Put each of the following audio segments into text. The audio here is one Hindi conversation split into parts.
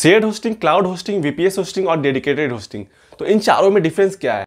shared hosting cloud hosting VPS hosting और डेडिकेटेड होस्टिंग तो इन चारों में डिफरेंस क्या है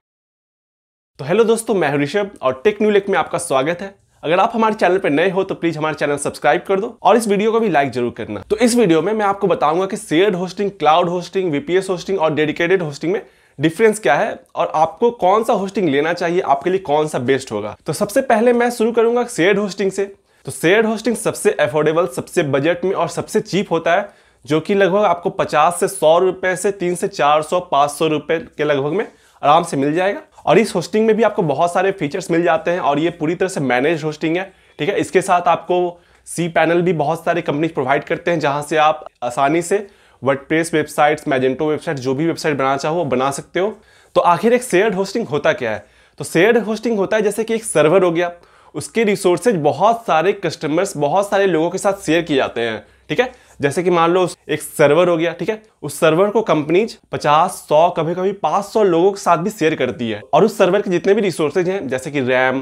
तो हेलो दोस्तों मैं ऋषभ और टेक न्यू लेक में आपका स्वागत है अगर आप हमारे चैनल पर नए हो तो प्लीज हमारे चैनल सब्सक्राइब कर दो और इस वीडियो को भी लाइक जरूर करना तो इस वीडियो में मैं आपको बताऊंगा कि shared hosting cloud hosting VPS hosting और डेडिकेटेड होस्टिंग में डिफरेंस क्या है और आपको कौन सा होस्टिंग लेना चाहिए आपके लिए कौन सा बेस्ट होगा तो सबसे पहले मैं शुरू करूंगा शेयर्ड होस्टिंग से तो शेयर्ड होस्टिंग सबसे अफोर्डेबल सबसे बजट में और सबसे चीप होता है जो कि लगभग आपको पचास से सौ रुपए से तीन से चार सौ पाँच सौ रुपए के लगभग में आराम से मिल जाएगा और इस होस्टिंग में भी आपको बहुत सारे फीचर्स मिल जाते हैं और ये पूरी तरह से मैनेज होस्टिंग है ठीक है इसके साथ आपको सी पैनल भी बहुत सारे कंपनी प्रोवाइड करते हैं जहाँ से आप आसानी से वर्डप्रेस वेबसाइट्स मैजेंटो वेबसाइट जो भी वेबसाइट बनाना चाहो वो बना सकते हो तो आखिर एक शेयर्ड होस्टिंग होता क्या है तो शेयर्ड होस्टिंग होता है जैसे कि एक सर्वर हो गया उसके रिसोर्सेज बहुत सारे कस्टमर्स बहुत सारे लोगों के साथ शेयर किए जाते हैं ठीक है जैसे कि मान लो एक सर्वर हो गया ठीक है उस सर्वर को कंपनीज 50, 100, कभी कभी 500 लोगों के साथ भी शेयर करती है और उस सर्वर के जितने भी रिसोर्सेज हैं जैसे कि रैम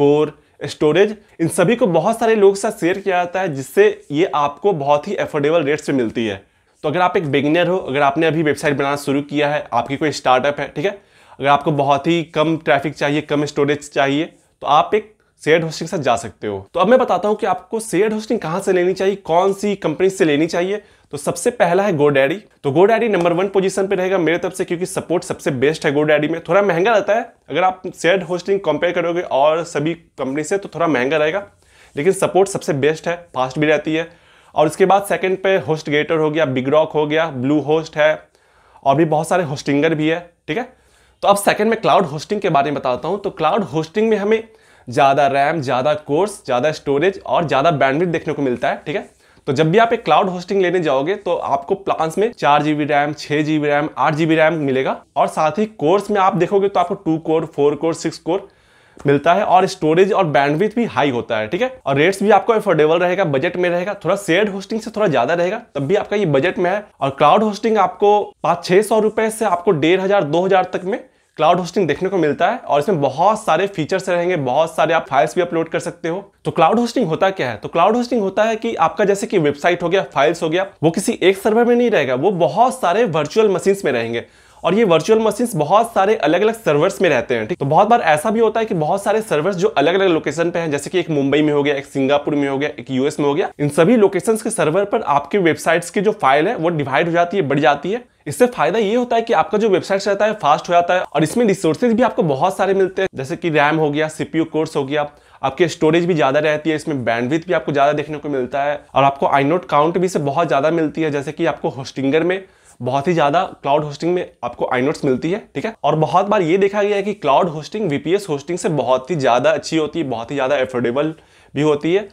कोर स्टोरेज इन सभी को बहुत सारे लोगों के साथ शेयर किया जाता है जिससे ये आपको बहुत ही अफोर्डेबल रेट्स पर मिलती है तो अगर आप एक बिगिनर हो अगर आपने अभी वेबसाइट बनाना शुरू किया है आपकी कोई स्टार्टअप है ठीक है अगर आपको बहुत ही कम ट्रैफिक चाहिए कम स्टोरेज चाहिए तो आप एक शेयर होस्टिंग के साथ जा सकते हो तो अब मैं बताता हूँ कि आपको शेयर होस्टिंग कहाँ से लेनी चाहिए कौन सी कंपनी से लेनी चाहिए तो सबसे पहला है गोडैडी तो गोडैडी नंबर वन पोजीशन पे रहेगा मेरे तरफ से क्योंकि सपोर्ट सबसे बेस्ट है गोडैडी में थोड़ा महंगा रहता है अगर आप शेयर होस्टिंग कंपेयर करोगे और सभी कंपनी से तो थोड़ा महंगा रहेगा लेकिन सपोर्ट सबसे बेस्ट है फास्ट भी रहती है और इसके बाद सेकेंड पे होस्ट गेटर हो गया बिग रॉक हो गया ब्लू होस्ट है और भी बहुत सारे होस्टिंगर भी है ठीक है तो अब सेकेंड में क्लाउड होस्टिंग के बारे में बताता हूँ तो क्लाउड होस्टिंग में हमें ज़्यादा रैम ज़्यादा कोर्स ज़्यादा स्टोरेज और ज़्यादा बैंडविड देखने को मिलता है ठीक है तो जब भी आप एक क्लाउड होस्टिंग लेने जाओगे तो आपको प्लान्स में चार जीबी रैम छह जीबी रैम आठ जीबी रैम मिलेगा और साथ ही कोर्स में आप देखोगे तो आपको two core four core six core मिलता है और स्टोरेज और बैंडविथ भी हाई होता है ठीक है और रेट्स भी आपको अफोर्डेबल रहेगा बजट में रहेगा थोड़ा सेड होस्टिंग से थोड़ा ज्यादा रहेगा तब भी आपका ये बजट में है और क्लाउड होस्टिंग आपको पाँच छह सौ रुपए से आपको डेढ़ हजार दो हजार तक में क्लाउड होस्टिंग देखने को मिलता है और इसमें बहुत सारे फीचर्स रहेंगे बहुत सारे आप फाइल्स भी अपलोड कर सकते हो तो क्लाउड होस्टिंग होता क्या है तो क्लाउड होस्टिंग होता है कि आपका जैसे कि वेबसाइट हो गया फाइल्स हो गया वो किसी एक सर्वर में नहीं रहेगा वो बहुत सारे वर्चुअल मशीन्स में रहेंगे और ये वर्चुअल मशीन्स बहुत सारे अलग अलग सर्वर्स में रहते हैं ठीक तो बहुत बार ऐसा भी होता है कि बहुत सारे सर्वर्स जो अलग अलग लोकेशन पे हैं जैसे कि एक मुंबई में हो गया एक सिंगापुर में हो गया एक यूएस में हो गया इन सभी लोकेशन के सर्वर पर आपके वेबसाइट्स की जो फाइल है वो डिवाइड हो जाती है बढ़ जाती है इससे फायदा ये होता है कि आपका जो वेबसाइट रहता है फास्ट हो जाता है और इसमें रिसोर्सेज भी आपको बहुत सारे मिलते हैं जैसे कि रैम हो गया सीपीयू कोर्स हो गया आपके स्टोरेज भी ज़्यादा रहती है इसमें बैंडविथ भी आपको ज़्यादा देखने को मिलता है और आपको आई नोट काउंट भी से बहुत ज़्यादा मिलती है जैसे कि आपको होस्टिंगर में बहुत ही ज़्यादा क्लाउड होस्टिंग में आपको आईनोट्स मिलती है ठीक है और बहुत बार ये देखा गया है कि क्लाउड होस्टिंग वीपीएस होस्टिंग से बहुत ही ज़्यादा अच्छी होती है बहुत ही ज़्यादा एफोर्डेबल भी होती है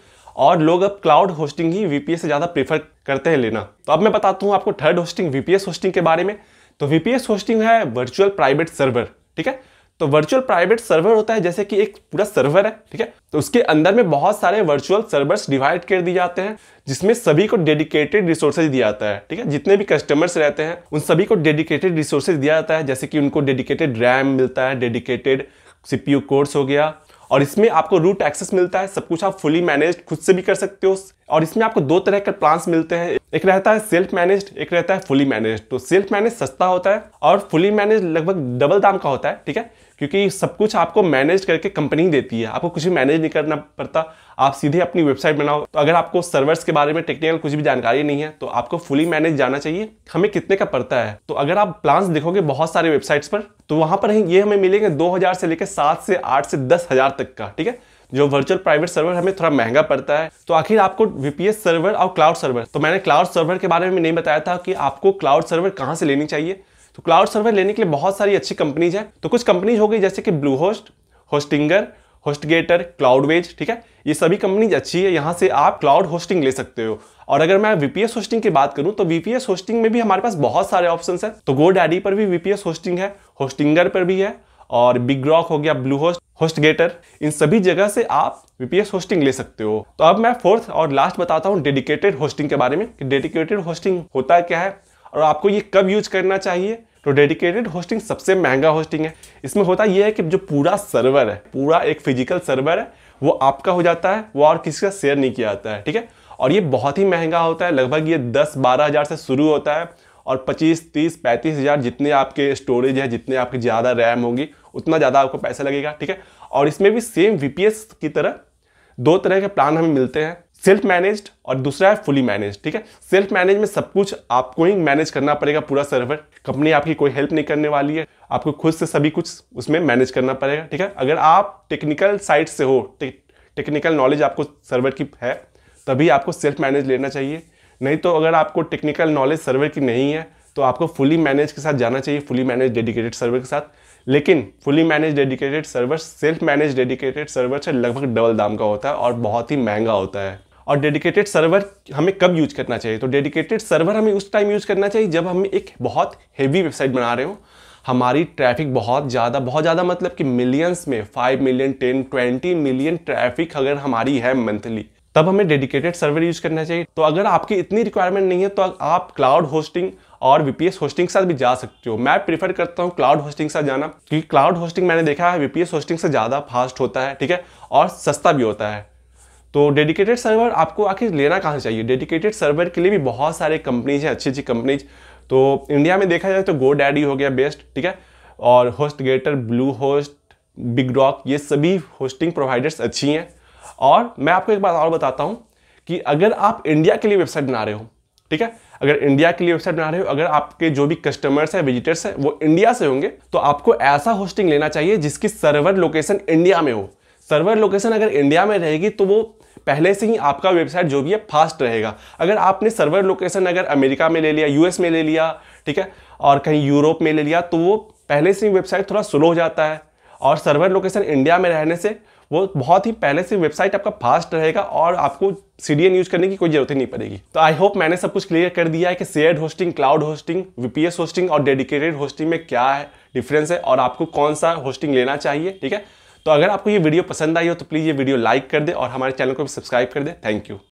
और लोग अब क्लाउड होस्टिंग ही वीपीएस से ज़्यादा प्रेफर करते हैं लेना तो अब मैं बताता हूँ आपको थर्ड होस्टिंग वीपीएस होस्टिंग के बारे में तो वीपीएस होस्टिंग है वर्चुअल प्राइवेट सर्वर ठीक है तो वर्चुअल प्राइवेट सर्वर होता है जैसे कि एक पूरा सर्वर है ठीक है तो उसके अंदर में बहुत सारे वर्चुअल सर्वर्स डिवाइड कर दिए जाते हैं जिसमें सभी को डेडिकेटेड रिसोर्सेज दिया जाता है ठीक है जितने भी कस्टमर्स रहते हैं उन सभी को डेडिकेटेड रिसोर्सेज दिया जाता है जैसे कि उनको डेडिकेटेड रैम मिलता है डेडिकेटेड सीपीयू कोर्स हो गया और इसमें आपको रूट एक्सेस मिलता है सब कुछ आप फुली मैनेज खुद से भी कर सकते हो और इसमें आपको दो तरह के प्लान्स मिलते हैं एक रहता है सेल्फ मैनेज एक रहता है फुली मैनेज तो सेल्फ मैनेज सस्ता होता है और फुली मैनेज लगभग डबल दाम का होता है ठीक है क्योंकि सब कुछ आपको मैनेज करके कंपनी देती है आपको कुछ भी मैनेज नहीं करना पड़ता आप सीधे अपनी वेबसाइट बनाओ तो अगर आपको सर्वर्स के बारे में टेक्निकल कुछ भी जानकारी नहीं है तो आपको फुली मैनेज जाना चाहिए हमें कितने का पड़ता है तो अगर आप प्लान्स देखोगे बहुत सारे वेबसाइट्स पर तो वहां पर ये हमें मिलेंगे 2000 से लेकर सात से आठ से दस हजार तक का ठीक है जो वर्चुअल प्राइवेट सर्वर हमें थोड़ा महंगा पड़ता है तो आखिर आपको वीपीएस सर्वर और क्लाउड सर्वर तो मैंने क्लाउड सर्वर के बारे में नहीं बताया था कि आपको क्लाउड सर्वर कहाँ से लेनी चाहिए तो क्लाउड सर्वर लेने के लिए बहुत सारी अच्छी कंपनीज है तो कुछ कंपनीज हो गई जैसे कि Bluehost Hostinger HostGator Cloudways ठीक है ये सभी कंपनीज अच्छी है यहाँ से आप क्लाउड होस्टिंग ले सकते हो और अगर मैं वीपीएस होस्टिंग की बात करूँ तो वीपीएस होस्टिंग में भी हमारे पास बहुत सारे ऑप्शन है तो गो डैडी पर भी वीपीएस होस्टिंग है होस्टिंगर पर भी है और बिग रॉक हो गया ब्लू होस्ट होस्ट गेटर इन सभी जगह से आप वीपीएस होस्टिंग ले सकते हो तो अब मैं फोर्थ और लास्ट बताता हूँ डेडिकेटेड होस्टिंग के बारे में कि डेडिकेटेड होस्टिंग होता क्या है और आपको ये कब यूज करना चाहिए तो डेडिकेटेड होस्टिंग सबसे महंगा होस्टिंग है इसमें होता यह है कि जो पूरा सर्वर है पूरा एक फिजिकल सर्वर है वो आपका हो जाता है वो और किसी का शेयर नहीं किया जाता है ठीक है और ये बहुत ही महंगा होता है लगभग ये दस बारह हज़ार से शुरू होता है और 25, 30, पैंतीस हज़ार जितने आपके स्टोरेज है जितने आपकी ज़्यादा रैम होगी उतना ज़्यादा आपको पैसा लगेगा ठीक है और इसमें भी सेम वी की तरह दो तरह के प्लान हमें मिलते हैं सेल्फ मैनेज्ड और दूसरा है फुली मैनेज ठीक है सेल्फ मैनेज में सब कुछ आपको ही मैनेज करना पड़ेगा पूरा सर्वर कंपनी आपकी कोई हेल्प नहीं करने वाली है आपको खुद से सभी कुछ उसमें मैनेज करना पड़ेगा ठीक है अगर आप टेक्निकल साइड से हो टेक्निकल नॉलेज आपको सर्वर की है तभी आपको सेल्फ मैनेज लेना चाहिए नहीं तो अगर आपको टेक्निकल नॉलेज सर्वर की नहीं है तो आपको फुली मैनेज के साथ जाना चाहिए फुली मैनेज डेडिकेटेड सर्वर के साथ लेकिन fully manage dedicated server self manage dedicated server से लगभग डबल दाम का होता है और बहुत ही महंगा होता है और डेडिकेटेड सर्वर हमें कब यूज करना चाहिए तो डेडिकेटेड सर्वर हमें उस टाइम यूज करना चाहिए जब हम एक बहुत हेवी वेबसाइट बना रहे हो हमारी ट्रैफिक बहुत ज़्यादा बहुत ज़्यादा मतलब कि मिलियंस में five million ten twenty million traffic अगर हमारी है मंथली तब हमें डेडिकेटेड सर्वर यूज करना चाहिए तो अगर आपकी इतनी रिक्वायरमेंट नहीं है तो आप क्लाउड होस्टिंग और वीपीएस होस्टिंग के साथ भी जा सकते हो मैं प्रीफर करता हूँ क्लाउड होस्टिंग के साथ जाना क्योंकि क्लाउड होस्टिंग मैंने देखा है वीपीएस होस्टिंग से ज़्यादा फास्ट होता है ठीक है और सस्ता भी होता है तो डेडिकेटेड सर्वर आपको आखिर लेना कहाँ चाहिए डेडिकेटेड सर्वर के लिए भी बहुत सारे कंपनीज हैं अच्छी अच्छी कंपनीज तो इंडिया में देखा जाए तो गो डैडी हो गया बेस्ट ठीक है और HostGator Bluehost BigRock ये सभी होस्टिंग प्रोवाइडर्स अच्छी हैं और मैं आपको एक बात और बताता हूँ कि अगर आप इंडिया के लिए वेबसाइट बना रहे हो ठीक है अगर इंडिया के लिए वेबसाइट बना रहे हो अगर आपके जो भी कस्टमर्स हैं विजिटर्स हैं वो इंडिया से होंगे तो आपको ऐसा होस्टिंग लेना चाहिए जिसकी सर्वर लोकेशन इंडिया में हो सर्वर लोकेशन अगर इंडिया में रहेगी तो वो पहले से ही आपका वेबसाइट जो भी है फास्ट रहेगा अगर आपने सर्वर लोकेशन अगर अमेरिका में ले लिया यूएस में ले लिया ठीक है और कहीं यूरोप में ले लिया तो वो पहले से ही वेबसाइट थोड़ा स्लो हो जाता है और सर्वर लोकेशन इंडिया में रहने से वो बहुत ही पहले से वेबसाइट आपका फास्ट रहेगा और आपको सी यूज करने की कोई जरूरत ही नहीं पड़ेगी तो आई होप मैंने सब कुछ क्लियर कर दिया है कि share hosting cloud hosting VPS hosting और डेडिकेटेड होस्टिंग में क्या है डिफरेंस है और आपको कौन सा होस्टिंग लेना चाहिए ठीक है तो अगर आपको ये वीडियो पसंद आई हो तो प्लीज़ ये वीडियो लाइक कर दे और हमारे चैनल को भी सब्सक्राइब कर दे थैंक यू